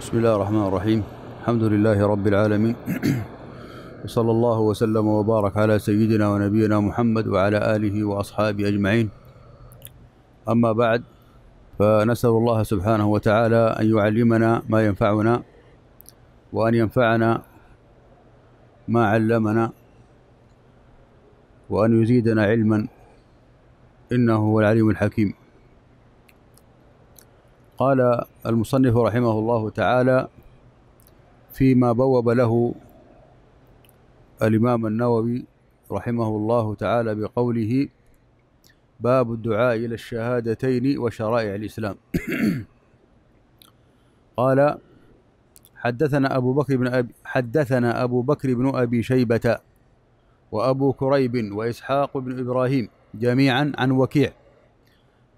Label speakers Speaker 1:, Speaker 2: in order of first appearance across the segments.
Speaker 1: بسم الله الرحمن الرحيم الحمد لله رب العالمين وصلى الله وسلم وبارك على سيدنا ونبينا محمد وعلى آله وأصحابه أجمعين أما بعد فنسأل الله سبحانه وتعالى أن يعلمنا ما ينفعنا وأن ينفعنا ما علمنا وأن يزيدنا علما إنه هو العليم الحكيم قال المصنف رحمه الله تعالى فيما بوب له الإمام النووي رحمه الله تعالى بقوله باب الدعاء إلى الشهادتين وشرائع الإسلام قال حدثنا أبو بكر بن أبي حدثنا أبو بكر بن أبي شيبة وأبو كريب وإسحاق بن إبراهيم جميعا عن وكيع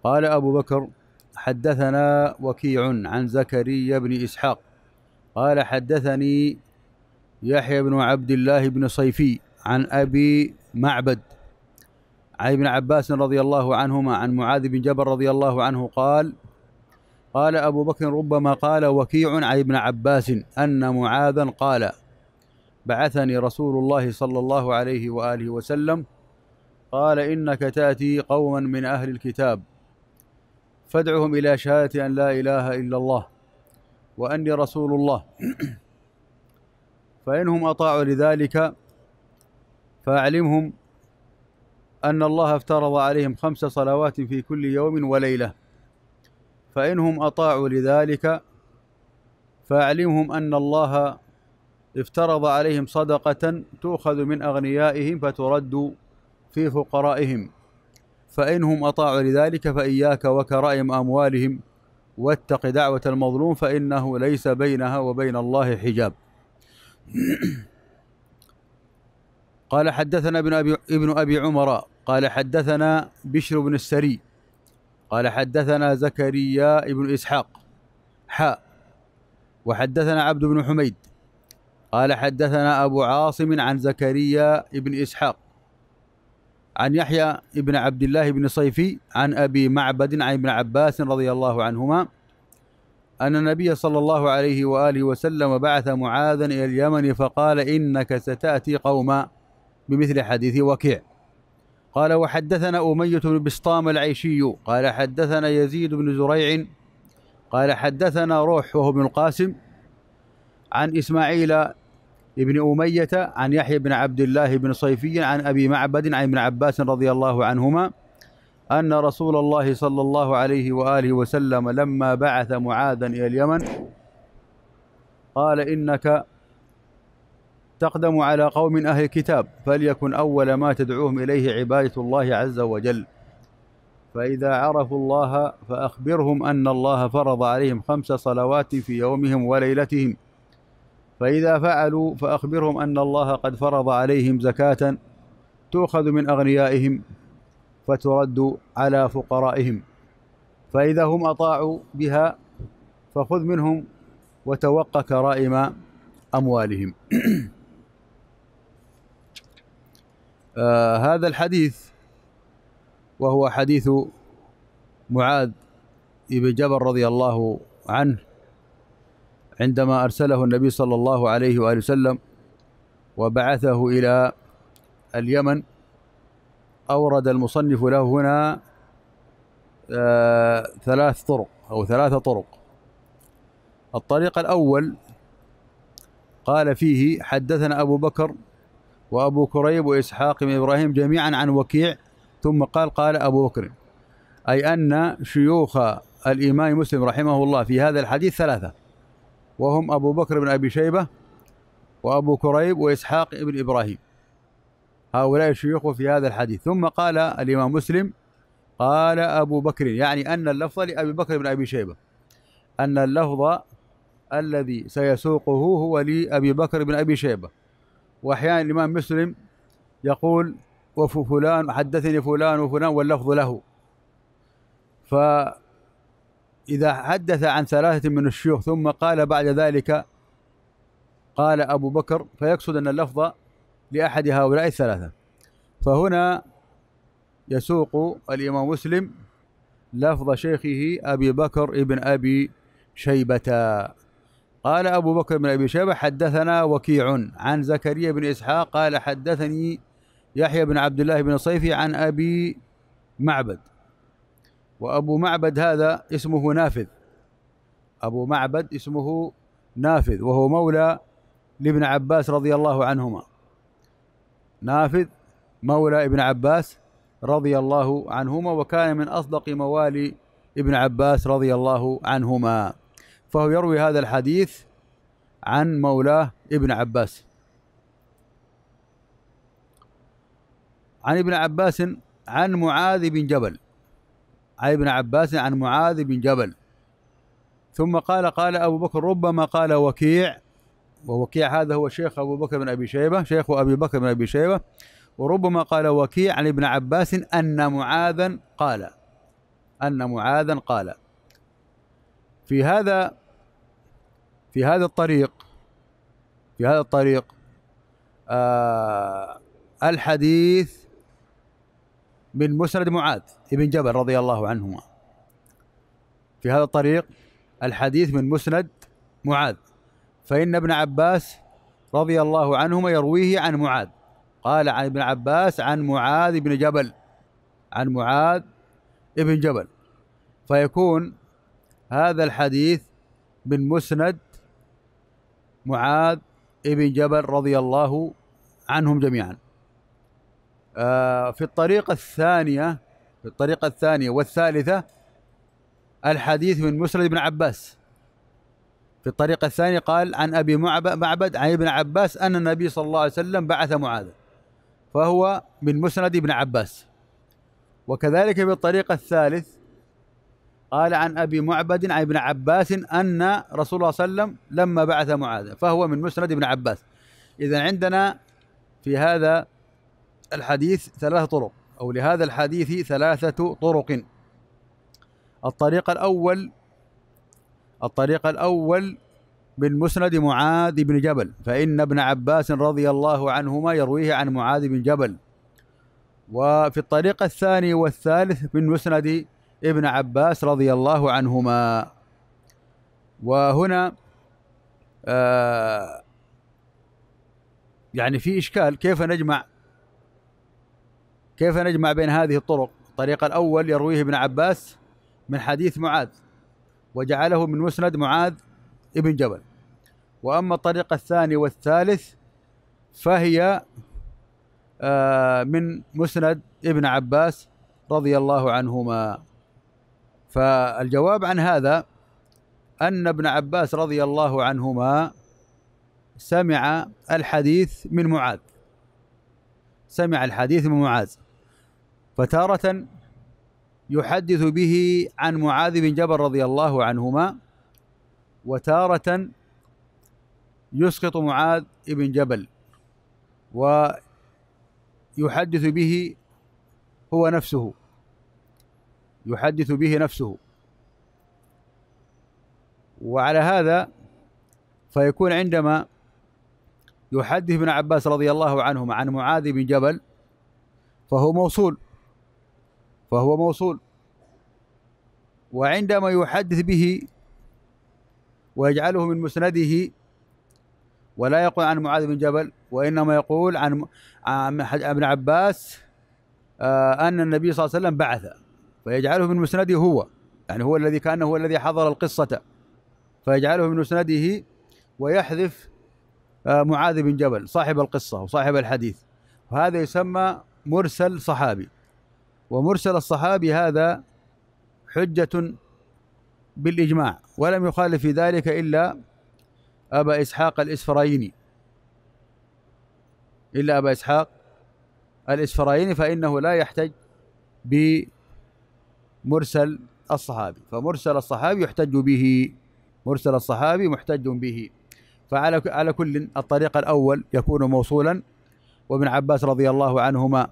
Speaker 1: قال أبو بكر حدثنا وكيع عن زكريا بن إسحاق قال حدثني يحيى بن عبد الله بن صيفي عن أبي معبد عن ابن عباس رضي الله عنهما عن معاذ بن جبل رضي الله عنه قال قال أبو بكر ربما قال وكيع عن ابن عباس أن معاذا قال بعثني رسول الله صلى الله عليه وآله وسلم قال إنك تأتي قوما من أهل الكتاب فادعهم إلى شهادة أن لا إله إلا الله وأني رسول الله فإنهم أطاعوا لذلك فأعلمهم أن الله افترض عليهم خمس صلوات في كل يوم وليلة فإنهم أطاعوا لذلك فأعلمهم أن الله افترض عليهم صدقة تؤخذ من أغنيائهم فترد في فقرائهم فإنهم أطاعوا لذلك فإياك وكرائم أموالهم واتق دعوة المظلوم فإنه ليس بينها وبين الله حجاب قال حدثنا ابن أبي, ابن أبي عمر قال حدثنا بشر بن السري قال حدثنا زكريا ابن إسحاق حاء وحدثنا عبد بن حميد قال حدثنا أبو عاصم عن زكريا ابن إسحاق عن يحيى بن عبد الله بن صيفي عن أبي معبد عن ابن عباس رضي الله عنهما أن النبي صلى الله عليه وآله وسلم بعث معاذا إلى اليمن فقال إنك ستأتي قوما بمثل حديث وكيع قال وحدثنا أمية بن بسطام العيشي قال حدثنا يزيد بن زريع قال حدثنا روح وهو بن القاسم عن إسماعيل ابن أمية عن يحيى بن عبد الله بن صيفي عن أبي معبد عن ابن عباس رضي الله عنهما أن رسول الله صلى الله عليه وآله وسلم لما بعث معاذا إلى اليمن قال إنك تقدم على قوم أهل الكتاب فليكن أول ما تدعوهم إليه عبادة الله عز وجل فإذا عرفوا الله فأخبرهم أن الله فرض عليهم خمس صلوات في يومهم وليلتهم فإذا فعلوا فأخبرهم أن الله قد فرض عليهم زكاة تؤخذ من أغنيائهم فترد على فقرائهم فإذا هم أطاعوا بها فخذ منهم وتوق كرائم أموالهم آه هذا الحديث وهو حديث معاذ بن جبل رضي الله عنه عندما أرسله النبي صلى الله عليه وآله وسلم وبعثه إلى اليمن أورد المصنف له هنا آه ثلاث طرق أو ثلاثة طرق الطريق الأول قال فيه حدثنا أبو بكر وأبو كريب وإسحاق بن إبراهيم جميعا عن وكيع ثم قال قال أبو بكر أي أن شيوخ الإمام مسلم رحمه الله في هذا الحديث ثلاثة وهم أبو بكر بن أبي شيبة وأبو كريب وإسحاق بن إبراهيم هؤلاء الشيوخ في هذا الحديث ثم قال الإمام مسلم قال أبو بكر يعني أن اللفظ لأبي بكر بن أبي شيبة أن اللفظ الذي سيسوقه هو لأبي بكر بن أبي شيبة وأحيانا الإمام مسلم يقول وفلان حدثني فلان وفلان واللفظ له ف إذا حدث عن ثلاثة من الشيوخ ثم قال بعد ذلك قال أبو بكر فيقصد أن اللفظ لأحد هؤلاء الثلاثة فهنا يسوق الإمام مسلم لفظ شيخه أبي بكر ابن أبي شيبة قال أبو بكر بن أبي شيبة حدثنا وكيع عن زكريا بن إسحاق قال حدثني يحيى بن عبد الله بن صيفي عن أبي معبد وأبو معبد هذا اسمه نافذ أبو معبد اسمه نافذ وهو مولى لابن عباس رضي الله عنهما نافذ مولى ابن عباس رضي الله عنهما وكان من أصدق موالي ابن عباس رضي الله عنهما فهو يروي هذا الحديث عن مولاه ابن عباس عن ابن عباس عن معاذ بن جبل عن ابن عباس عن معاذ بن جبل ثم قال قال أبو بكر ربما قال وكيع ووكيع هذا هو شيخ أبو بكر بن أبي شيبة شيخ أبي بكر بن أبي شيبة وربما قال وكيع عن ابن عباس أن معاذا قال أن معاذا قال في هذا في هذا الطريق في هذا الطريق آه الحديث من مسند معاذ بن جبل رضي الله عنهما في هذا الطريق الحديث من مسند معاذ فإن ابن عباس رضي الله عنهما يرويه عن معاذ قال عن ابن عباس عن معاذ بن جبل عن معاذ بن جبل فيكون هذا الحديث من مسند معاذ بن جبل رضي الله عنهم جميعا آه، في الطريقة الثانية في الطريقة الثانية والثالثة الحديث من مسند بن عباس في الطريقة الثانية قال عن أبي معبد عن ابن عباس أن النبي صلى الله عليه وسلم بعث معاذا فهو من مسند ابن عباس وكذلك بالطريقة الثالث قال عن أبي معبد عن ابن عباس أن رسول الله صلى الله عليه وسلم لما بعث معاذا فهو من مسند ابن عباس إذا عندنا في هذا الحديث ثلاث طرق أو لهذا الحديث ثلاثة طرق الطريق الأول الطريق الأول من مسند معاذ بن جبل فإن ابن عباس رضي الله عنهما يرويه عن معاذ بن جبل وفي الطريق الثاني والثالث من مسند ابن عباس رضي الله عنهما وهنا آه يعني في إشكال كيف نجمع كيف نجمع بين هذه الطرق الطريق الأول يرويه ابن عباس من حديث معاذ وجعله من مسند معاذ ابن جبل وأما الطريق الثاني والثالث فهي آه، من مسند ابن عباس رضي الله عنهما فالجواب عن هذا أن ابن عباس رضي الله عنهما سمع الحديث من معاذ سمع الحديث من معاذ فتارة يحدث به عن معاذ بن جبل رضي الله عنهما وتارة يسقط معاذ بن جبل ويحدث به هو نفسه يحدث به نفسه وعلى هذا فيكون عندما يحدث ابن عباس رضي الله عنهما عن معاذ بن جبل فهو موصول فهو موصول وعندما يحدث به ويجعله من مسنده ولا يقول عن معاذ بن جبل وإنما يقول عن ابن عباس آه، أن النبي صلى الله عليه وسلم بعث فيجعله من مسنده هو يعني هو الذي كان هو الذي حضر القصة فيجعله من مسنده ويحذف آه، معاذ بن جبل صاحب القصة وصاحب الحديث وهذا يسمى مرسل صحابي ومرسل الصحابي هذا حجة بالإجماع ولم يخالف في ذلك إلا أبا إسحاق الإسفرايني إلا أبا إسحاق الإسفرايني فإنه لا يحتج بمرسل الصحابي فمرسل الصحابي يحتج به مرسل الصحابي محتج به فعلى على كل الطريق الأول يكون موصولا وابن عباس رضي الله عنهما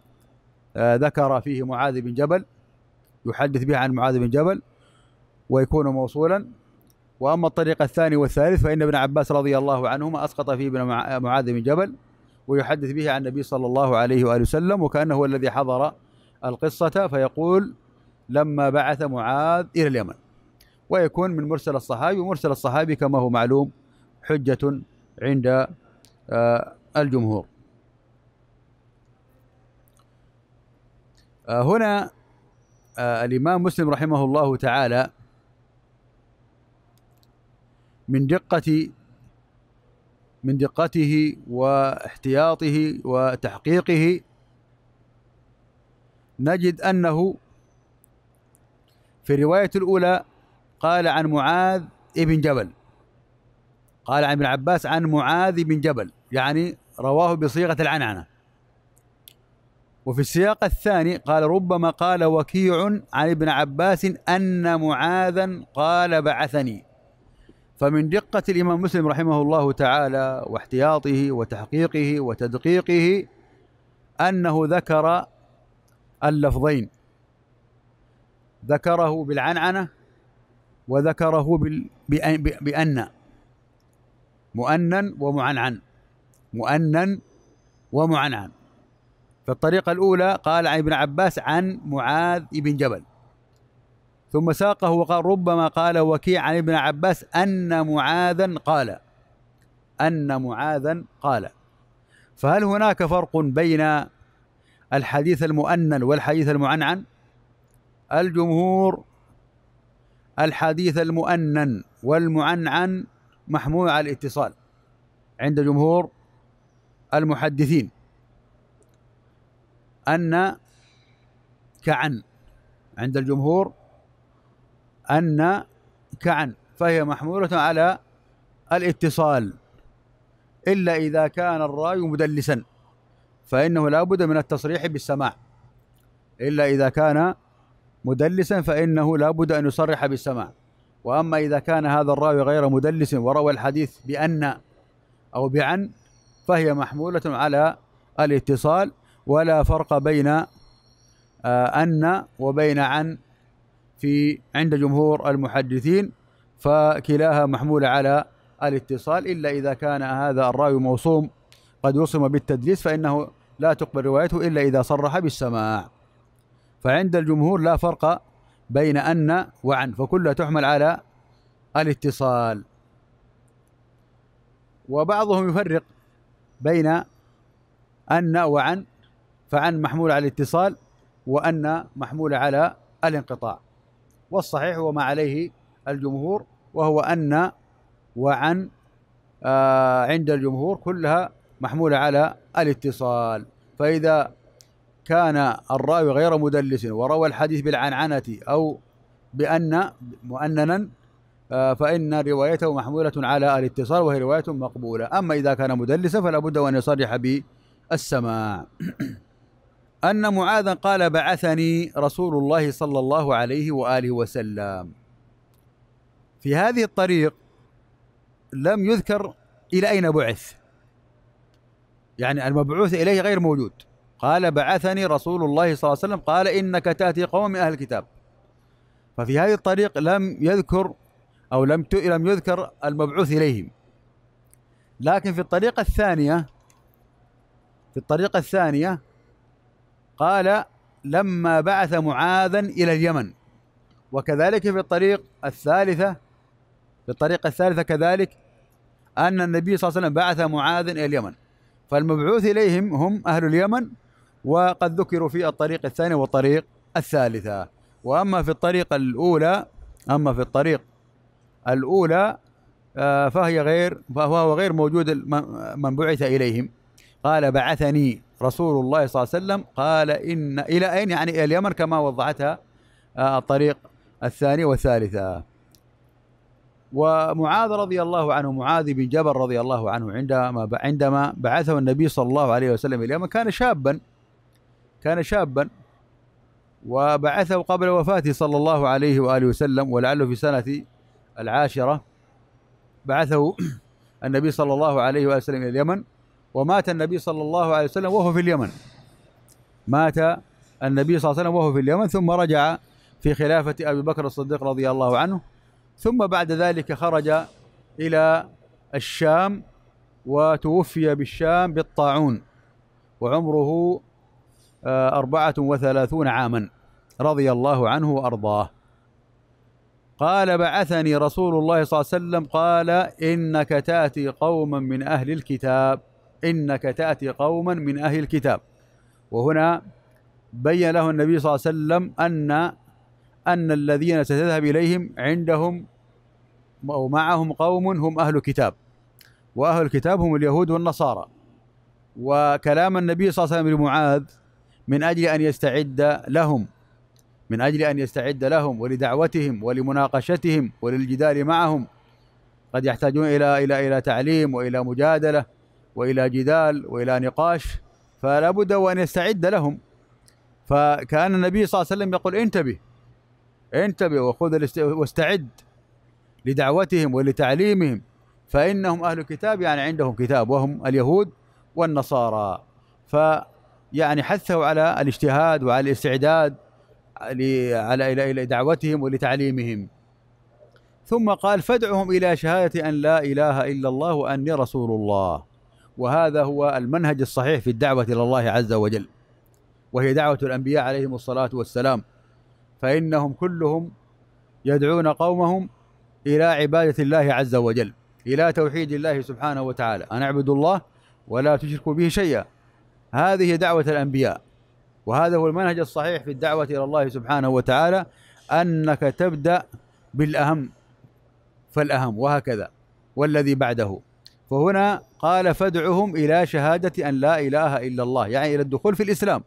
Speaker 1: آه، ذكر فيه معاذ بن جبل يحدث به عن معاذ بن جبل ويكون موصولا واما الطريق الثاني والثالث فان ابن عباس رضي الله عنهما اسقط فيه ابن معاذ بن جبل ويحدث به عن النبي صلى الله عليه واله وسلم وكانه هو الذي حضر القصه فيقول لما بعث معاذ الى اليمن ويكون من مرسل الصحابي ومرسل الصحابي كما هو معلوم حجه عند آه، الجمهور آه، هنا آه، الإمام مسلم رحمه الله تعالى من دقة من دقته واحتياطه وتحقيقه نجد أنه في الرواية الأولى قال عن معاذ ابن جبل قال عن ابن عباس عن معاذ بن جبل يعني رواه بصيغة العنعنة وفي السياق الثاني قال ربما قال وكيع عن ابن عباس أن معاذا قال بعثني فمن دقة الإمام مسلم رحمه الله تعالى واحتياطه وتحقيقه وتدقيقه أنه ذكر اللفظين ذكره بالعنعنة وذكره بأن مؤنن ومعنعن مؤنن ومعنعن فالطريقة الأولى قال عن ابن عباس عن معاذ بن جبل ثم ساقه وقال ربما قال وكيع عن ابن عباس أن معاذا قال أن معاذا قال فهل هناك فرق بين الحديث المؤنن والحديث المعنعن الجمهور الحديث المؤنن والمعنعن محمول على الاتصال عند جمهور المحدثين أن كعن عند الجمهور أن كعن فهي محمولة على الاتصال إلا إذا كان الراي مدلسا فإنه لا بد من التصريح بالسماع إلا إذا كان مدلسا فإنه لا بد أن يصرح بالسماع وأما إذا كان هذا الراوي غير مدلس وروى الحديث بأن أو بعن فهي محمولة على الاتصال ولا فرق بين آه، أن وبين عن في عند جمهور المحدثين فكلاها محمولة على الاتصال إلا إذا كان هذا الرأي موصوم قد وصم بالتدليس فإنه لا تقبل روايته إلا إذا صرح بالسماع فعند الجمهور لا فرق بين أن وعن فكلها تحمل على الاتصال وبعضهم يفرق بين أن وعن فعن محمول على الاتصال وأن محمول على الانقطاع والصحيح هو ما عليه الجمهور وهو أن وعن آه عند الجمهور كلها محمولة على الاتصال فإذا كان الراوي غير مدلس وروى الحديث بالعنعنة أو بأن مؤننا آه، فإن روايته محمولة على الاتصال وهي رواية مقبولة أما إذا كان مدلسا فلا بد أن يصرح بالسماع أن معاذا قال بعثني رسول الله صلى الله عليه وآله وسلم في هذه الطريق لم يذكر إلى أين بعث يعني المبعوث إليه غير موجود قال بعثني رسول الله صلى الله عليه وسلم قال إنك تأتي قوم من أهل الكتاب ففي هذه الطريق لم يذكر أو لم لم يذكر المبعوث إليهم لكن في الطريقة الثانية في الطريقة الثانية قال لما بعث معاذا إلى اليمن وكذلك في الطريق الثالثة في الطريق الثالثة كذلك أن النبي صلى الله عليه وسلم بعث معاذا إلى اليمن فالمبعوث إليهم هم أهل اليمن وقد ذكروا في الطريق الثاني والطريق الثالثة وأما في الطريق الأولى أما في الطريق الأولى آه، فهي غير فهو غير موجود من بعث إليهم قال بعثني رسول الله صلى الله عليه وسلم قال إن إلى أين يعني إلى اليمن كما وضعتها آه، الطريق الثانية والثالثة ومعاذ رضي الله عنه معاذ بن جبل رضي الله عنه عندما عندما بعثه النبي صلى الله عليه وسلم الى اليمن كان شابا كان شابا وبعثه قبل وفاته صلى الله عليه واله وسلم ولعله في سنه العاشره بعثه النبي صلى الله عليه واله وسلم الى اليمن ومات النبي صلى الله عليه وسلم وهو في اليمن مات النبي صلى الله عليه وسلم وهو في اليمن ثم رجع في خلافة أبي بكر الصديق رضي الله عنه ثم بعد ذلك خرج إلى الشام وتوفي بالشام بالطاعون وعمره آه، أربعة وثلاثون عاما رضي الله عنه وأرضاه قال بعثني رسول الله صلى الله عليه وسلم قال إنك تأتي قوما من أهل الكتاب إنك تأتي قوما من أهل الكتاب وهنا بين له النبي صلى الله عليه وسلم أن أن الذين ستذهب إليهم عندهم أو معهم قوم هم أهل كتاب وأهل الكتاب هم اليهود والنصارى وكلام النبي صلى الله عليه وسلم لمعاذ من أجل أن يستعد لهم من أجل أن يستعد لهم ولدعوتهم ولمناقشتهم وللجدال معهم قد يحتاجون إلى إلى إلى تعليم وإلى مجادلة والى جدال والى نقاش فلا بد وان يستعد لهم فكان النبي صلى الله عليه وسلم يقول انتبه انتبه وخذ واستعد لدعوتهم ولتعليمهم فانهم اهل كتاب يعني عندهم كتاب وهم اليهود والنصارى ف يعني حثوا على الاجتهاد وعلى الاستعداد على الى الى دعوتهم ولتعليمهم ثم قال فادعهم الى شهاده ان لا اله الا الله واني رسول الله وهذا هو المنهج الصحيح في الدعوة إلى الله عز وجل وهي دعوة الأنبياء عليهم الصلاة والسلام فإنهم كلهم يدعون قومهم إلى عبادة الله عز وجل إلى توحيد الله سبحانه وتعالى أن اعبدوا الله ولا تشركوا به شيئا هذه دعوة الأنبياء وهذا هو المنهج الصحيح في الدعوة إلى الله سبحانه وتعالى أنك تبدأ بالأهم فالأهم وهكذا والذي بعده فهنا قال فادعهم إلى شهادة أن لا إله إلا الله يعني إلى الدخول في الإسلام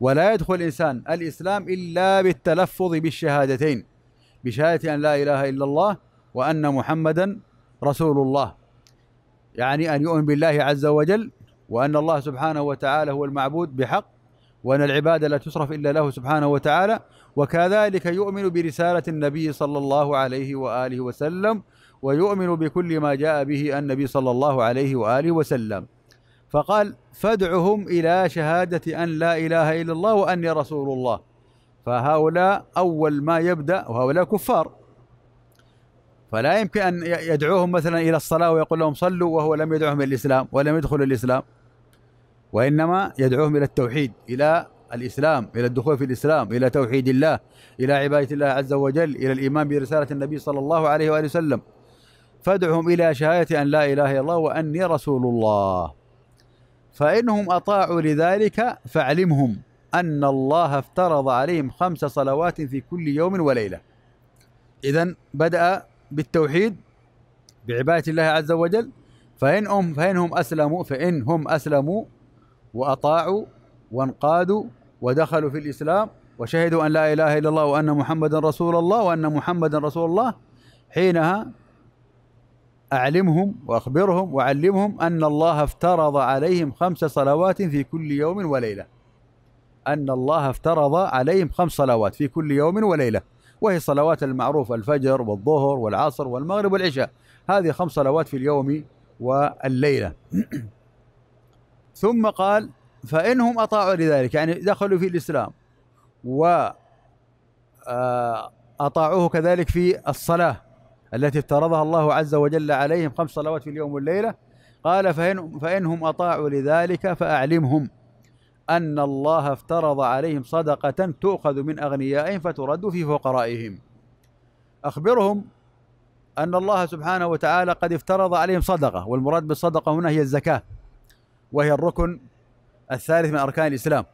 Speaker 1: ولا يدخل الإنسان الإسلام إلا بالتلفظ بالشهادتين بشهادة أن لا إله إلا الله وأن محمدا رسول الله يعني أن يؤمن بالله عز وجل وأن الله سبحانه وتعالى هو المعبود بحق وأن العبادة لا تصرف إلا له سبحانه وتعالى وكذلك يؤمن برسالة النبي صلى الله عليه وآله وسلم ويؤمن بكل ما جاء به النبي صلى الله عليه واله وسلم فقال فادعهم الى شهاده ان لا اله الا الله واني رسول الله فهؤلاء اول ما يبدا وهؤلاء كفار فلا يمكن ان يدعوهم مثلا الى الصلاه ويقول لهم صلوا وهو لم يدعهم الى الاسلام ولم يدخل الاسلام وانما يدعوهم الى التوحيد الى الاسلام الى الدخول في الاسلام الى توحيد الله الى عباده الله عز وجل الى الايمان برساله النبي صلى الله عليه واله وسلم فادعهم إلى شهادة أن لا إله إلا الله وأني رسول الله فإنهم أطاعوا لذلك فاعلمهم أن الله افترض عليهم خمس صلوات في كل يوم وليلة إذا بدأ بالتوحيد بعبادة الله عز وجل فإنهم فإنهم أسلموا فإنهم أسلموا وأطاعوا وانقادوا ودخلوا في الإسلام وشهدوا أن لا إله إلا الله وأن محمدا رسول الله وأن محمدا رسول الله حينها أعلمهم وأخبرهم وأعلمهم أن الله افترض عليهم خمس صلوات في كل يوم وليلة أن الله افترض عليهم خمس صلوات في كل يوم وليلة وهي صلوات المعروف الفجر والظهر والعصر والمغرب والعشاء هذه خمس صلوات في اليوم والليلة ثم قال فإنهم أطاعوا لذلك يعني دخلوا في الإسلام و آه، أطاعوه كذلك في الصلاة التي افترضها الله عز وجل عليهم خمس صلوات في اليوم والليلة قال فإن فإنهم أطاعوا لذلك فأعلمهم أن الله افترض عليهم صدقة تؤخذ من أغنيائهم فترد في فقرائهم أخبرهم أن الله سبحانه وتعالى قد افترض عليهم صدقة والمراد بالصدقة هنا هي الزكاة وهي الركن الثالث من أركان الإسلام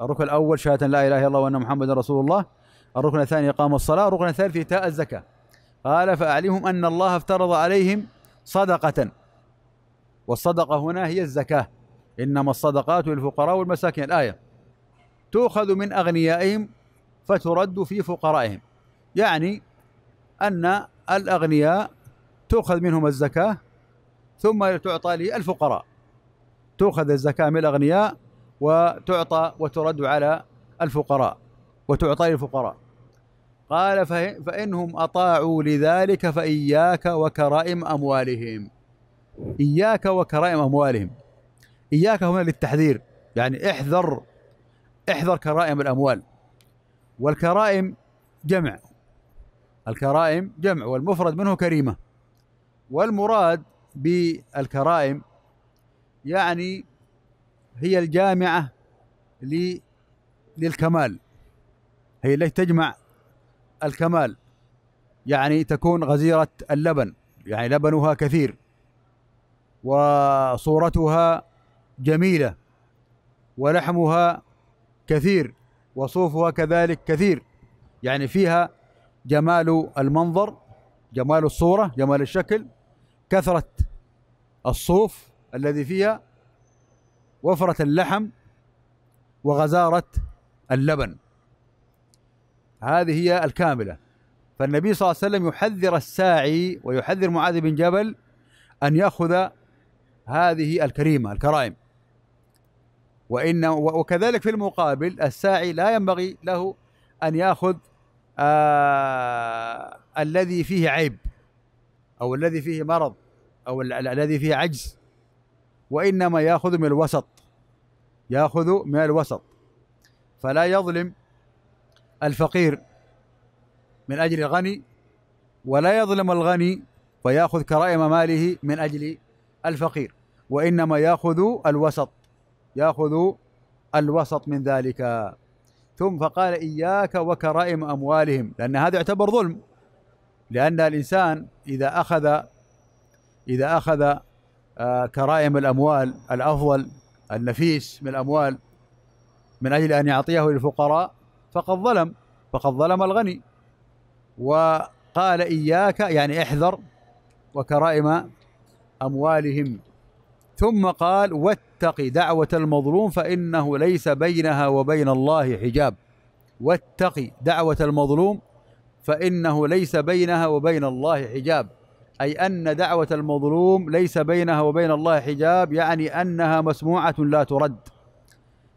Speaker 1: الركن الأول شهادة لا إله إلا الله وأن محمدا رسول الله الركن الثاني إقام الصلاة الركن الثالث إيتاء الزكاة قال فأعلمهم أن الله افترض عليهم صدقة والصدقة هنا هي الزكاة إنما الصدقات للفقراء والمساكين الآية تؤخذ من أغنيائهم فترد في فقرائهم يعني أن الأغنياء تؤخذ منهم الزكاة ثم تعطى للفقراء تؤخذ الزكاة من الأغنياء وتعطى وترد على الفقراء وتعطى للفقراء قال فإنهم أطاعوا لذلك فإياك وكرائم أموالهم إياك وكرائم أموالهم إياك هنا للتحذير يعني احذر احذر كرائم الأموال والكرائم جمع الكرائم جمع والمفرد منه كريمة والمراد بالكرائم يعني هي الجامعة للكمال هي التي تجمع الكمال يعني تكون غزيرة اللبن يعني لبنها كثير وصورتها جميلة ولحمها كثير وصوفها كذلك كثير يعني فيها جمال المنظر جمال الصورة جمال الشكل كثرة الصوف الذي فيها وفرة اللحم وغزارة اللبن هذه هي الكامله فالنبي صلى الله عليه وسلم يحذر الساعي ويحذر معاذ بن جبل ان ياخذ هذه الكريمه الكرائم وان وكذلك في المقابل الساعي لا ينبغي له ان ياخذ آه الذي فيه عيب او الذي فيه مرض او الذي فيه عجز وانما ياخذ من الوسط ياخذ من الوسط فلا يظلم الفقير من أجل الغني ولا يظلم الغني فيأخذ كرائم ماله من أجل الفقير وإنما يأخذ الوسط يأخذ الوسط من ذلك ثم فقال إياك وكرائم أموالهم لأن هذا يعتبر ظلم لأن الإنسان إذا أخذ إذا أخذ آه، كرائم الأموال الأفضل النفيس من الأموال من أجل أن يعطيه للفقراء فقد ظلم فقد ظلم الغني وقال إياك يعني احذر وكرائم أموالهم ثم قال واتق دعوة المظلوم فإنه ليس بينها وبين الله حجاب واتق دعوة المظلوم فإنه ليس بينها وبين الله حجاب أي أن دعوة المظلوم ليس بينها وبين الله حجاب يعني أنها مسموعة لا ترد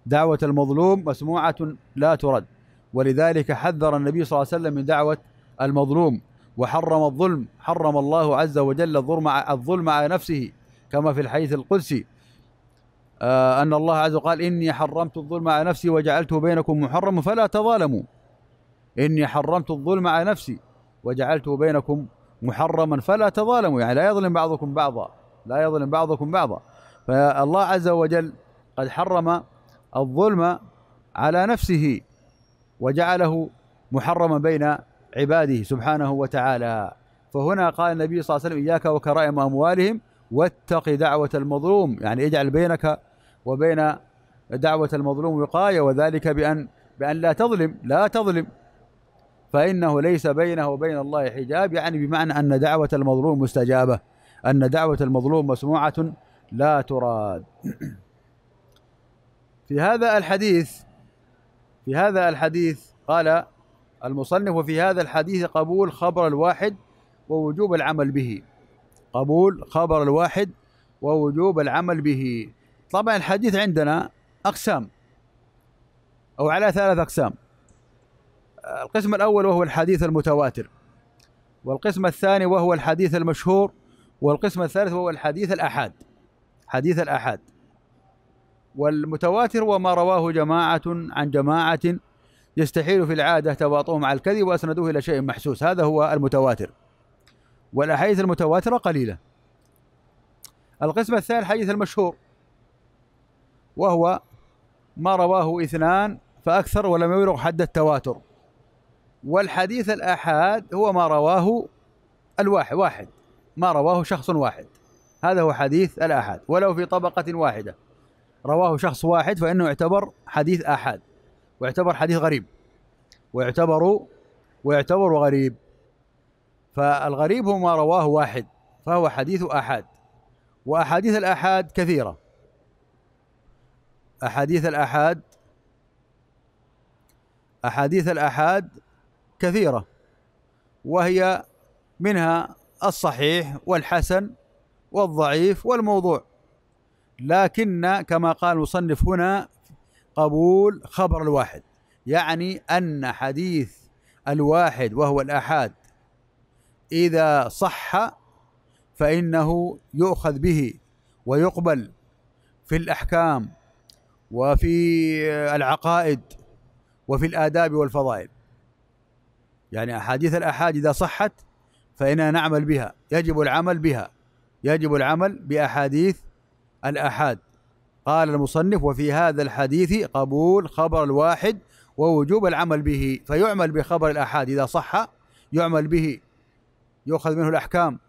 Speaker 1: دعوة المظلوم مسموعة لا ترد ولذلك حذر النبي صلى الله عليه وسلم من دعوة المظلوم وحرم الظلم حرم الله عز وجل الظلم الظلم على نفسه كما في الحديث القدسي آه، أن الله عز وجل قال إني حرمت الظلم على نفسي وجعلته بينكم محرما فلا تظالموا إني حرمت الظلم على نفسي وجعلته بينكم محرما فلا تظالموا يعني لا يظلم بعضكم بعضا لا يظلم بعضكم بعضا فالله عز وجل قد حرم الظلم على نفسه وجعله محرما بين عباده سبحانه وتعالى فهنا قال النبي صلى الله عليه وسلم إياك وكرائم أموالهم واتق دعوة المظلوم يعني اجعل بينك وبين دعوة المظلوم وقاية وذلك بأن بأن لا تظلم لا تظلم فإنه ليس بينه وبين الله حجاب يعني بمعنى أن دعوة المظلوم مستجابة أن دعوة المظلوم مسموعة لا تراد في هذا الحديث في هذا الحديث قال المصنف وفي هذا الحديث قبول خبر الواحد ووجوب العمل به قبول خبر الواحد ووجوب العمل به طبعا الحديث عندنا أقسام أو على ثلاث أقسام القسم الأول وهو الحديث المتواتر والقسم الثاني وهو الحديث المشهور والقسم الثالث وهو الحديث الأحاد حديث الأحاد والمتواتر وما رواه جماعة عن جماعة يستحيل في العادة تباطؤهم على الكذب وأسندوه إلى شيء محسوس هذا هو المتواتر والأحاديث المتواترة قليلة القسم الثاني الحديث المشهور وهو ما رواه اثنان فأكثر ولم يبلغ حد التواتر والحديث الآحاد هو ما رواه الواحد واحد ما رواه شخص واحد هذا هو حديث الآحاد ولو في طبقة واحدة رواه شخص واحد فإنه يعتبر حديث آحاد ويعتبر حديث غريب ويعتبر ويعتبر غريب فالغريب هو ما رواه واحد فهو حديث آحاد وأحاديث الآحاد كثيرة أحاديث الآحاد أحاديث الآحاد كثيرة وهي منها الصحيح والحسن والضعيف والموضوع لكن كما قال المصنف هنا قبول خبر الواحد يعني أن حديث الواحد وهو الآحاد إذا صح فإنه يؤخذ به ويقبل في الأحكام وفي العقائد وفي الآداب والفضائل يعني أحاديث الآحاد إذا صحت فإننا نعمل بها يجب العمل بها يجب العمل بأحاديث الأحاد قال المصنف وفي هذا الحديث قبول خبر الواحد ووجوب العمل به فيعمل بخبر الأحاد إذا صح يعمل به يؤخذ منه الأحكام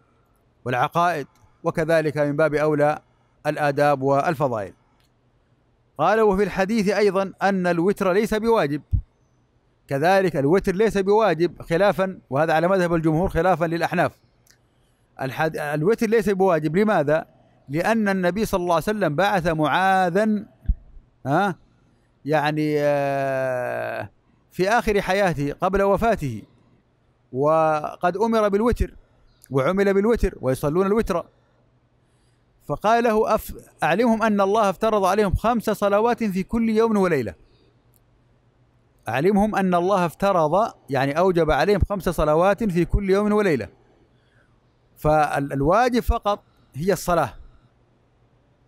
Speaker 1: والعقائد وكذلك من باب أولى الآداب والفضائل قال وفي الحديث أيضا أن الوتر ليس بواجب كذلك الوتر ليس بواجب خلافا وهذا على مذهب الجمهور خلافا للأحناف الوتر ليس بواجب لماذا؟ لأن النبي صلى الله عليه وسلم بعث معاذا ها يعني آه، في آخر حياته قبل وفاته وقد أمر بالوتر وعمل بالوتر ويصلون الوتر فقال له أف أعلمهم أن الله افترض عليهم خمس صلوات في كل يوم وليلة أعلمهم أن الله افترض يعني أوجب عليهم خمس صلوات في كل يوم وليلة فالواجب فقط هي الصلاة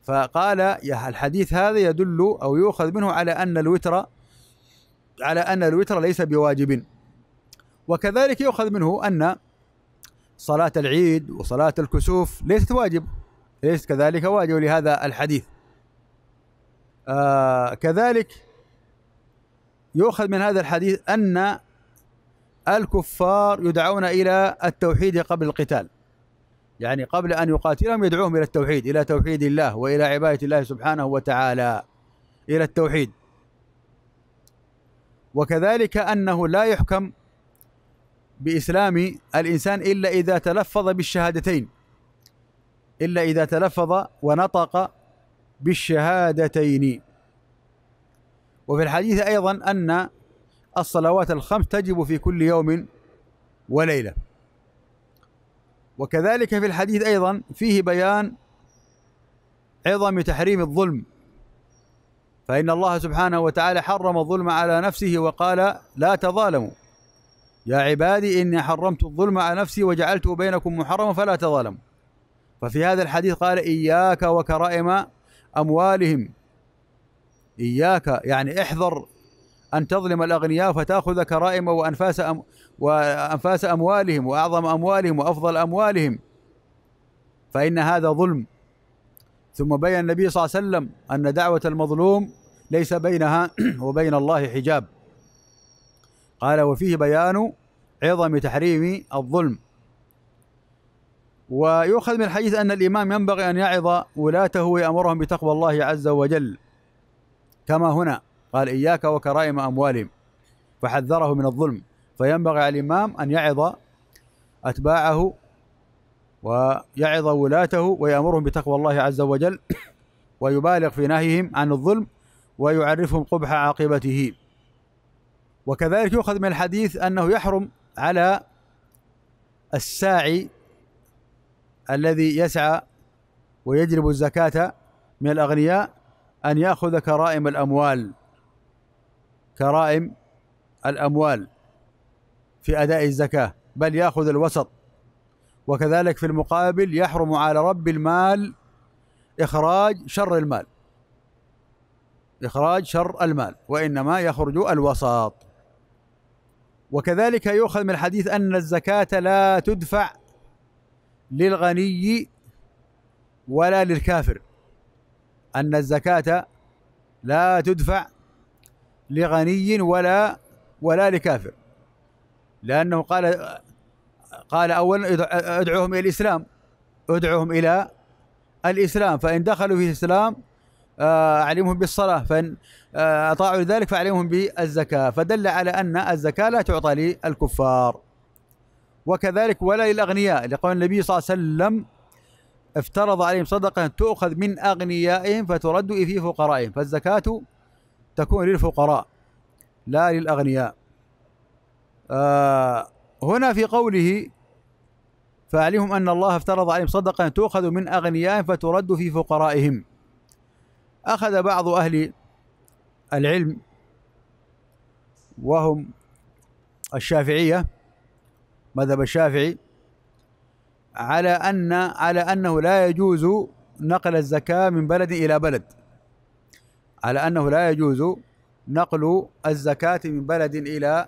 Speaker 1: فقال الحديث هذا يدل أو يؤخذ منه على أن الوتر على أن الوتر ليس بواجب وكذلك يؤخذ منه أن صلاة العيد وصلاة الكسوف ليست واجب ليست كذلك واجب لهذا الحديث آه كذلك يؤخذ من هذا الحديث أن الكفار يدعون إلى التوحيد قبل القتال يعني قبل أن يقاتلهم يدعوهم إلى التوحيد إلى توحيد الله وإلى عبادة الله سبحانه وتعالى إلى التوحيد وكذلك أنه لا يحكم بإسلام الإنسان إلا إذا تلفظ بالشهادتين إلا إذا تلفظ ونطق بالشهادتين وفي الحديث أيضا أن الصلوات الخمس تجب في كل يوم وليله وكذلك في الحديث أيضا فيه بيان عظم تحريم الظلم فإن الله سبحانه وتعالى حرم الظلم على نفسه وقال لا تظالموا يا عبادي إني حرمت الظلم على نفسي وجعلته بينكم محرما فلا تظالموا ففي هذا الحديث قال إياك وكرائم أموالهم إياك يعني احذر أن تظلم الأغنياء فتأخذ كرائم وأنفاس, أم وأنفاس أموالهم وأعظم أموالهم وأفضل أموالهم فإن هذا ظلم ثم بين النبي صلى الله عليه وسلم أن دعوة المظلوم ليس بينها وبين الله حجاب قال وفيه بيان عظم تحريم الظلم ويؤخذ من الحديث أن الإمام ينبغي أن يعظ ولاته ويأمرهم بتقوى الله عز وجل كما هنا قال إياك وكرائم أموالهم فحذره من الظلم فينبغي على الإمام أن يعظ أتباعه ويعظ ولاته ويأمرهم بتقوى الله عز وجل ويبالغ في نهيهم عن الظلم ويعرفهم قبح عاقبته وكذلك يؤخذ من الحديث أنه يحرم على الساعي الذي يسعى ويجلب الزكاة من الأغنياء أن يأخذ كرائم الأموال كرائم الأموال في أداء الزكاة بل يأخذ الوسط وكذلك في المقابل يحرم على رب المال إخراج شر المال إخراج شر المال وإنما يخرج الوساط وكذلك يؤخذ من الحديث أن الزكاة لا تدفع للغني ولا للكافر أن الزكاة لا تدفع لغني ولا ولا لكافر لأنه قال قال أولا ادعوهم إلى الإسلام ادعوهم إلى الإسلام فإن دخلوا في الإسلام أعلمهم آه، بالصلاة فإن آه، أطاعوا ذلك فعلمهم بالزكاة فدل على أن الزكاة لا تعطى للكفار وكذلك ولا للأغنياء لقول النبي صلى الله عليه وسلم افترض عليهم صدقة تؤخذ من أغنيائهم فترد في فقرائهم فالزكاة تكون للفقراء لا للأغنياء آه هنا في قوله فعليهم أن الله افترض عليهم صدقة تؤخذ من اغنياء فترد في فقرائهم أخذ بعض أهل العلم وهم الشافعية مذهب الشافعي على أن على أنه لا يجوز نقل الزكاة من بلد إلى بلد على أنه لا يجوز نقل الزكاة من بلد إلى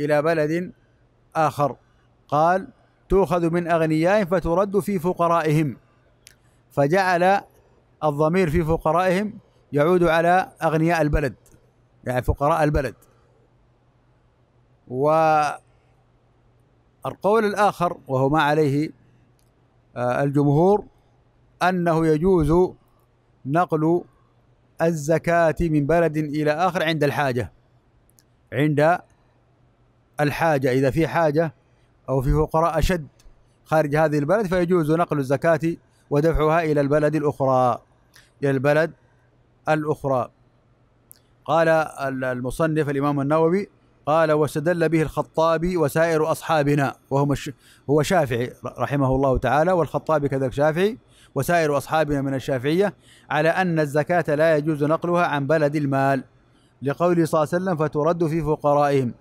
Speaker 1: إلى بلد آخر قال تؤخذ من أغنيائهم فترد في فقرائهم فجعل الضمير في فقرائهم يعود على أغنياء البلد يعني فقراء البلد والقول الآخر وهو ما عليه آه، الجمهور أنه يجوز نقل الزكاة من بلد إلى آخر عند الحاجة عند الحاجة إذا في حاجة أو في فقراء أشد خارج هذه البلد فيجوز نقل الزكاة ودفعها إلى البلد الأخرى إلى البلد الأخرى قال المصنف الإمام النووي قال واستدل به الخطابي وسائر أصحابنا وهم هو شافعي رحمه الله تعالى والخطابي كذلك شافعي وسائر أصحابنا من الشافعية على أن الزكاة لا يجوز نقلها عن بلد المال لقوله صلى الله عليه وسلم فترد في فقرائهم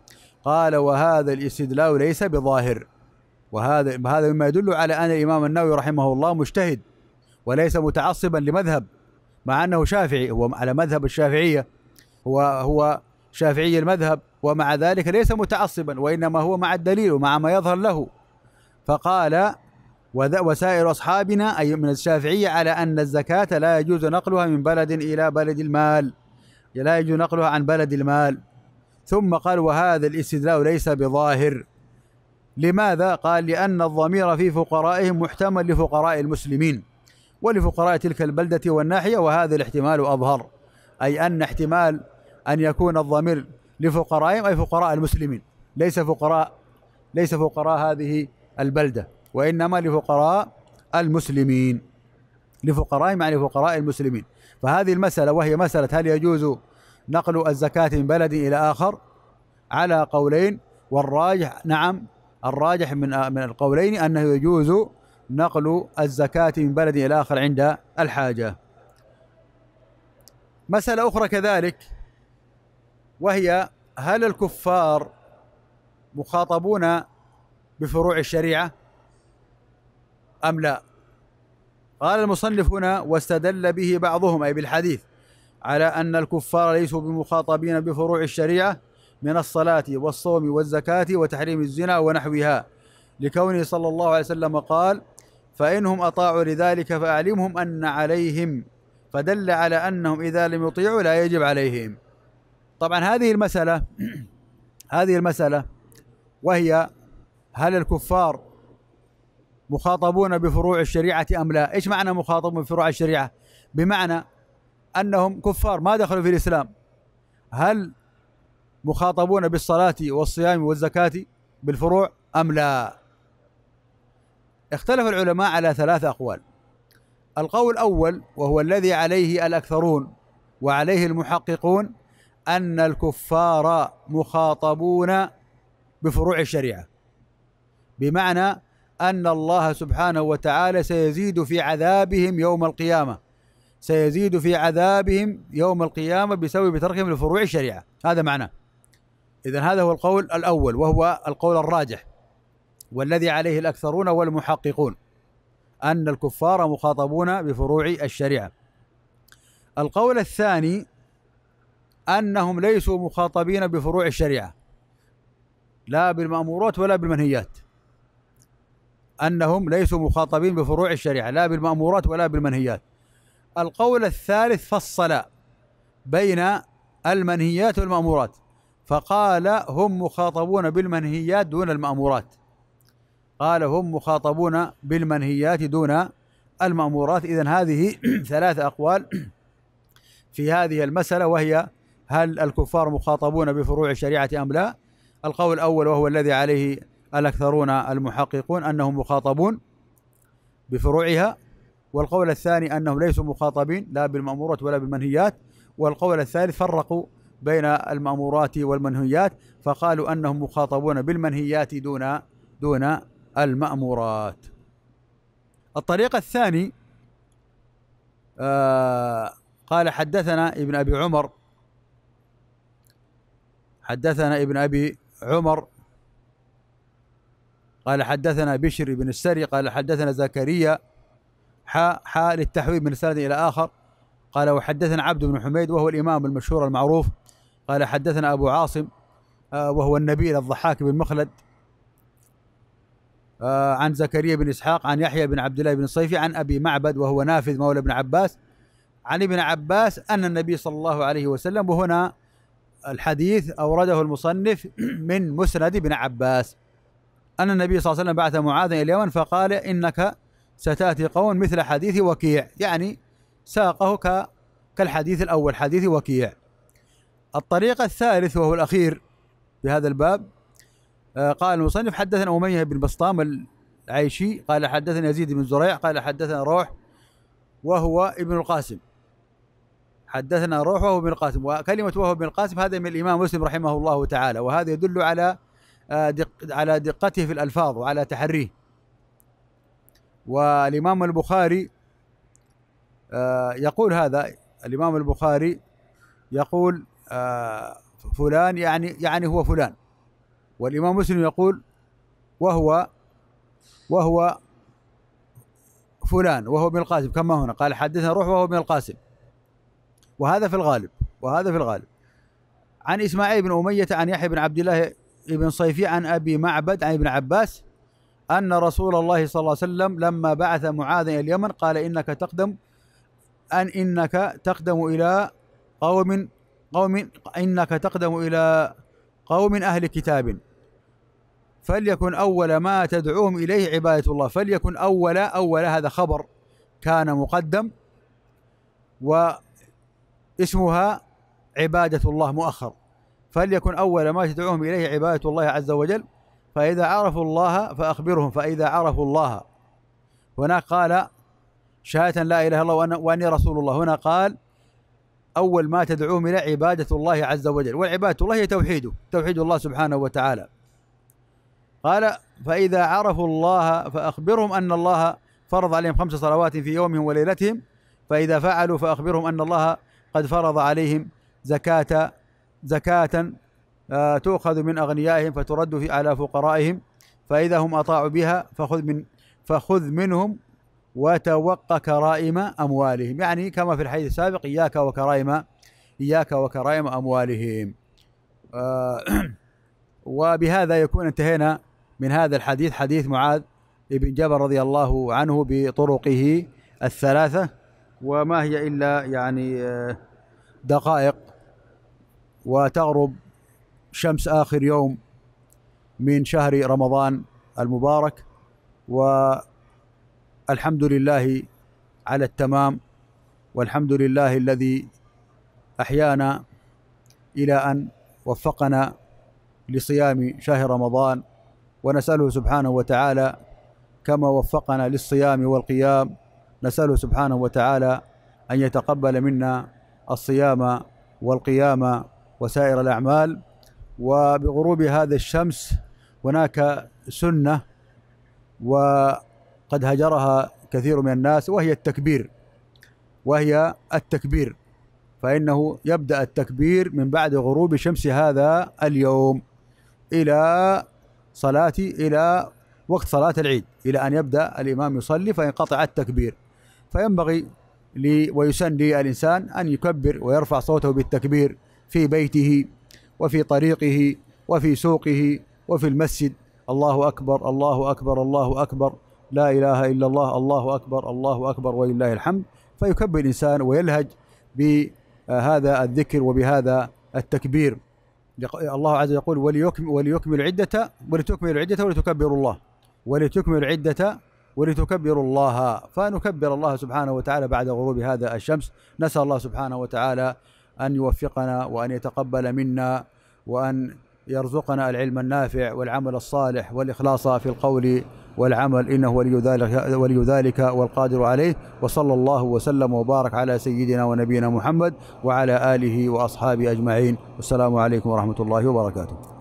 Speaker 1: قال وهذا الاستدلال ليس بظاهر وهذا هذا مما يدل على أن الإمام النووي رحمه الله مجتهد وليس متعصبا لمذهب مع أنه شافعي هو على مذهب الشافعية هو هو شافعي المذهب ومع ذلك ليس متعصبا وإنما هو مع الدليل ومع ما يظهر له فقال وسائر أصحابنا أي من الشافعية على أن الزكاة لا يجوز نقلها من بلد إلى بلد المال لا يجوز نقلها عن بلد المال ثم قال وهذا الاستدلال ليس بظاهر لماذا؟ قال لأن الضمير في فقرائهم محتمل لفقراء المسلمين ولفقراء تلك البلدة والناحية وهذا الاحتمال أظهر أي أن احتمال أن يكون الضمير لفقرائهم أي فقراء المسلمين ليس فقراء ليس فقراء هذه البلده وإنما لفقراء المسلمين لفقراء مع يعني لفقراء المسلمين فهذه المسألة وهي مسألة هل يجوز نقل الزكاة من بلد إلى آخر على قولين والراجح نعم الراجح من من القولين أنه يجوز نقل الزكاة من بلد إلى آخر عند الحاجة مسألة أخرى كذلك وهي هل الكفار مخاطبون بفروع الشريعة أم لا قال المصنف هنا واستدل به بعضهم أي بالحديث على أن الكفار ليسوا بمخاطبين بفروع الشريعة من الصلاة والصوم والزكاة وتحريم الزنا ونحوها لكونه صلى الله عليه وسلم قال فإنهم أطاعوا لذلك فأعلمهم أن عليهم فدل على أنهم إذا لم يطيعوا لا يجب عليهم طبعا هذه المسألة هذه المسألة وهي هل الكفار مخاطبون بفروع الشريعة أم لا إيش معنى مخاطبون بفروع الشريعة بمعنى أنهم كفار ما دخلوا في الإسلام هل مخاطبون بالصلاة والصيام والزكاة بالفروع أم لا اختلف العلماء على ثلاث أقوال القول الأول وهو الذي عليه الأكثرون وعليه المحققون أن الكفار مخاطبون بفروع الشريعة بمعنى ان الله سبحانه وتعالى سيزيد في عذابهم يوم القيامه سيزيد في عذابهم يوم القيامه بسبب تركهم لفروع الشريعه هذا معناه اذا هذا هو القول الاول وهو القول الراجح والذي عليه الاكثرون والمحققون ان الكفار مخاطبون بفروع الشريعه القول الثاني انهم ليسوا مخاطبين بفروع الشريعه لا بالمامورات ولا بالمنهيات أنهم ليسوا مخاطبين بفروع الشريعة لا بالمأمورات ولا بالمنهيات القول الثالث فصل بين المنهيات والمأمورات فقال هم مخاطبون بالمنهيات دون المأمورات قال هم مخاطبون بالمنهيات دون المأمورات إذا هذه ثلاث أقوال في هذه المسألة وهي هل الكفار مخاطبون بفروع الشريعة أم لا القول الأول وهو الذي عليه الأكثرون المحققون أنهم مخاطبون بفروعها والقول الثاني أنهم ليسوا مخاطبين لا بالمأمورات ولا بالمنهيات والقول الثالث فرقوا بين المأمورات والمنهيات فقالوا أنهم مخاطبون بالمنهيات دون دون المأمورات الطريق الثاني آه قال حدثنا ابن أبي عمر حدثنا ابن أبي عمر قال حدثنا بشر بن السري قال حدثنا زكريا حاء حاء للتحويل من سند الى اخر قال وحدثنا عبد بن حميد وهو الامام المشهور المعروف قال حدثنا ابو عاصم آه، وهو النبيل الضحاك بن مخلد آه، عن زكريا بن اسحاق عن يحيى بن عبد الله بن صيفي عن ابي معبد وهو نافذ مولى ابن عباس عن ابن عباس ان النبي صلى الله عليه وسلم وهنا الحديث اورده المصنف من مسند ابن عباس أن النبي صلى الله عليه وسلم بعث معاذا إلى اليمن فقال إنك ستأتي قوم مثل حديث وكيع يعني ساقه كالحديث الأول حديث وكيع الطريق الثالث وهو الأخير في هذا الباب آه، قال المصنف حدثنا أمية بن بسطام العيشي قال حدثنا يزيد بن زريع قال حدثنا روح وهو ابن القاسم حدثنا روح وهو ابن القاسم وكلمة وهو ابن القاسم هذا من الإمام مسلم رحمه الله تعالى وهذا يدل على آه، دق على دقته في الألفاظ وعلى تحريه والإمام البخاري آه، يقول هذا الإمام البخاري يقول آه، فلان يعني يعني هو فلان والإمام مسلم يقول وهو وهو فلان وهو ابن القاسم كما هنا قال حدثنا روح وهو ابن القاسم وهذا في الغالب وهذا في الغالب عن إسماعيل بن أمية عن يحيى بن عبد الله ابن صيفي عن أبي معبد عن ابن عباس أن رسول الله صلى الله عليه وسلم لما بعث معاذ إلى اليمن قال إنك تقدم أن إنك تقدم إلى قوم قوم إنك تقدم إلى قوم أهل كتاب فليكن أول ما تدعوهم إليه عبادة الله فليكن أول أول هذا خبر كان مقدم واسمها عبادة الله مؤخر فليكن أول ما تدعوهم إليه عبادة الله عز وجل فإذا عرفوا الله فأخبرهم فإذا عرفوا الله هنا قال شهادة لا إله إلا الله وأني رسول الله هنا قال أول ما تدعوهم إلى عبادة الله عز وجل والعبادة الله هي توحيده توحيد الله سبحانه وتعالى قال فإذا عرفوا الله فأخبرهم أن الله فرض عليهم خمس صلوات في يومهم وليلتهم فإذا فعلوا فأخبرهم أن الله قد فرض عليهم زكاة زكاة آه، تؤخذ من أغنيائهم فترد في على فقرائهم فإذا هم أطاعوا بها فخذ من فخذ منهم وتوق كرائم أموالهم يعني كما في الحديث السابق إياك وكرائم إياك وكرائم أموالهم آه، وبهذا يكون انتهينا من هذا الحديث حديث معاذ ابن جبل رضي الله عنه بطرقه الثلاثة وما هي إلا يعني آه، دقائق وتغرب شمس آخر يوم من شهر رمضان المبارك والحمد لله على التمام والحمد لله الذي أحيانا إلى أن وفقنا لصيام شهر رمضان ونسأله سبحانه وتعالى كما وفقنا للصيام والقيام نسأله سبحانه وتعالى أن يتقبل منا الصيام والقيام وسائر الأعمال وبغروب هذه الشمس هناك سنة وقد هجرها كثير من الناس وهي التكبير وهي التكبير فإنه يبدأ التكبير من بعد غروب شمس هذا اليوم إلى صلاة إلى وقت صلاة العيد إلى أن يبدأ الإمام يصلي فينقطع التكبير فينبغي لي ويسن للإنسان أن يكبر ويرفع صوته بالتكبير في بيته وفي طريقه وفي سوقه وفي المسجد الله اكبر الله اكبر الله اكبر لا اله الا الله الله اكبر الله اكبر ولله الحمد فيكبر الانسان ويلهج بهذا الذكر وبهذا التكبير الله عز وجل يقول وليكمل وليكمل عدة ولتكمل العدة ولتكبر الله ولتكمل العدة ولتكبر الله فنكبر الله سبحانه وتعالى بعد غروب هذا الشمس نسأل الله سبحانه وتعالى أن يوفقنا وأن يتقبل منا وأن يرزقنا العلم النافع والعمل الصالح والإخلاص في القول والعمل إنه ولي ذلك, ولي ذلك والقادر عليه وصلى الله وسلم وبارك على سيدنا ونبينا محمد وعلى آله وأصحابه أجمعين والسلام عليكم ورحمة الله وبركاته